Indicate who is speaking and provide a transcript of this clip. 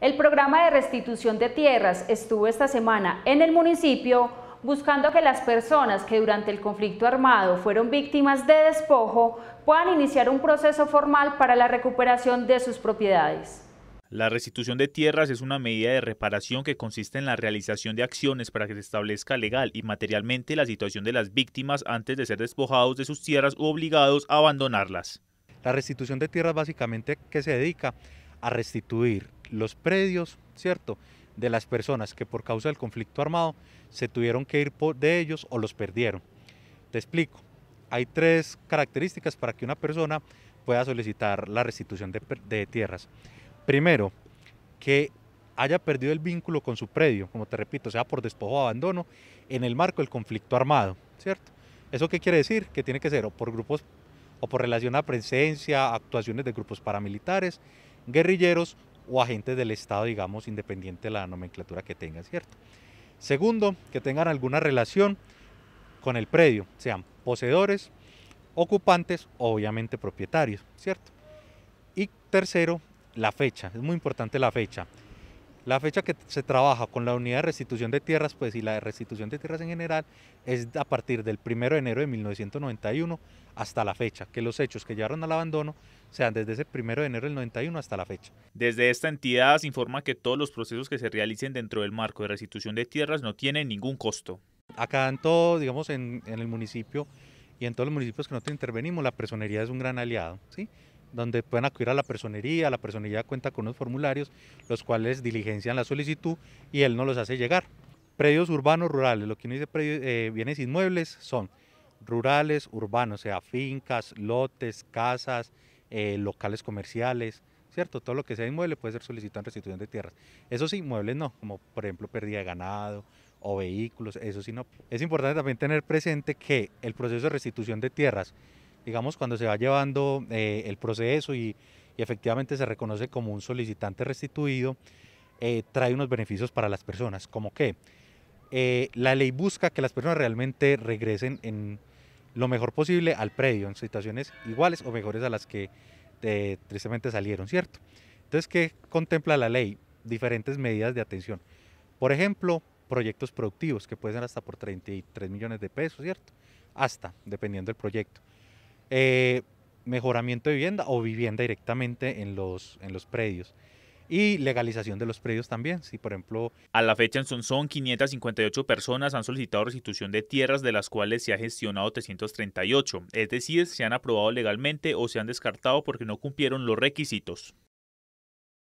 Speaker 1: El programa de restitución de tierras estuvo esta semana en el municipio buscando que las personas que durante el conflicto armado fueron víctimas de despojo puedan iniciar un proceso formal para la recuperación de sus propiedades. La restitución de tierras es una medida de reparación que consiste en la realización de acciones para que se establezca legal y materialmente la situación de las víctimas antes de ser despojados de sus tierras u obligados a
Speaker 2: abandonarlas. La restitución de tierras básicamente se dedica a restituir los predios, ¿cierto? De las personas que por causa del conflicto armado se tuvieron que ir de ellos o los perdieron. Te explico. Hay tres características para que una persona pueda solicitar la restitución de, tierras. Primero, que haya perdido el vínculo con su predio, como te repito, sea por despojo o abandono, en el marco del conflicto armado, ¿cierto? ¿Eso qué quiere decir? Que tiene que ser o por grupos o por relación a presencia, actuaciones de grupos paramilitares, guerrilleros o agentes del Estado, digamos, independiente de la nomenclatura que tengan, ¿cierto? Segundo, que tengan alguna relación con el predio, sean poseedores, ocupantes, obviamente propietarios, ¿cierto? Y tercero, la fecha, es muy importante la fecha. La fecha que se trabaja con la unidad de restitución de tierras, pues y la de restitución de tierras en general, es a partir del 1 de enero de 1991 hasta la fecha, que los hechos que llevaron al abandono sean desde ese 1 de enero del 91 hasta la fecha.
Speaker 1: Desde esta entidad se informa que todos los procesos que se realicen dentro del marco de restitución de tierras no tienen ningún costo.
Speaker 2: Acá en todo, digamos, en, el municipio y en todos los municipios que nosotros intervenimos, la personería es un gran aliado, ¿sí? donde pueden acudir a la personería, la personería cuenta con unos formularios, los cuales diligencian la solicitud y él no los hace llegar. Predios urbanos, rurales, lo que no dice eh, bienes inmuebles son rurales, urbanos, o sea, fincas, lotes, casas, eh, locales comerciales, ¿cierto? Todo lo que sea inmueble puede ser solicitado en restitución de tierras. Eso sí, inmuebles no, como por ejemplo pérdida de ganado o vehículos, eso sí no. Es importante también tener presente que el proceso de restitución de tierras digamos, cuando se va llevando eh, el proceso y, efectivamente se reconoce como un solicitante restituido, eh, trae unos beneficios para las personas, como que eh, la ley busca que las personas realmente regresen en lo mejor posible al predio, en situaciones iguales o mejores a las que tristemente salieron, ¿cierto? Entonces, ¿qué contempla la ley? Diferentes medidas de atención. Por ejemplo, proyectos productivos, que pueden ser hasta por 33 millones de pesos, ¿cierto? Hasta, dependiendo del proyecto. Eh, mejoramiento de vivienda o vivienda directamente en los, en los predios. Y legalización de los predios también, si por ejemplo...
Speaker 1: A la fecha en Sonsón,
Speaker 2: 558
Speaker 1: personas han solicitado restitución de tierras de las cuales se ha gestionado 338, es decir, se han aprobado legalmente o se han descartado porque no cumplieron los requisitos.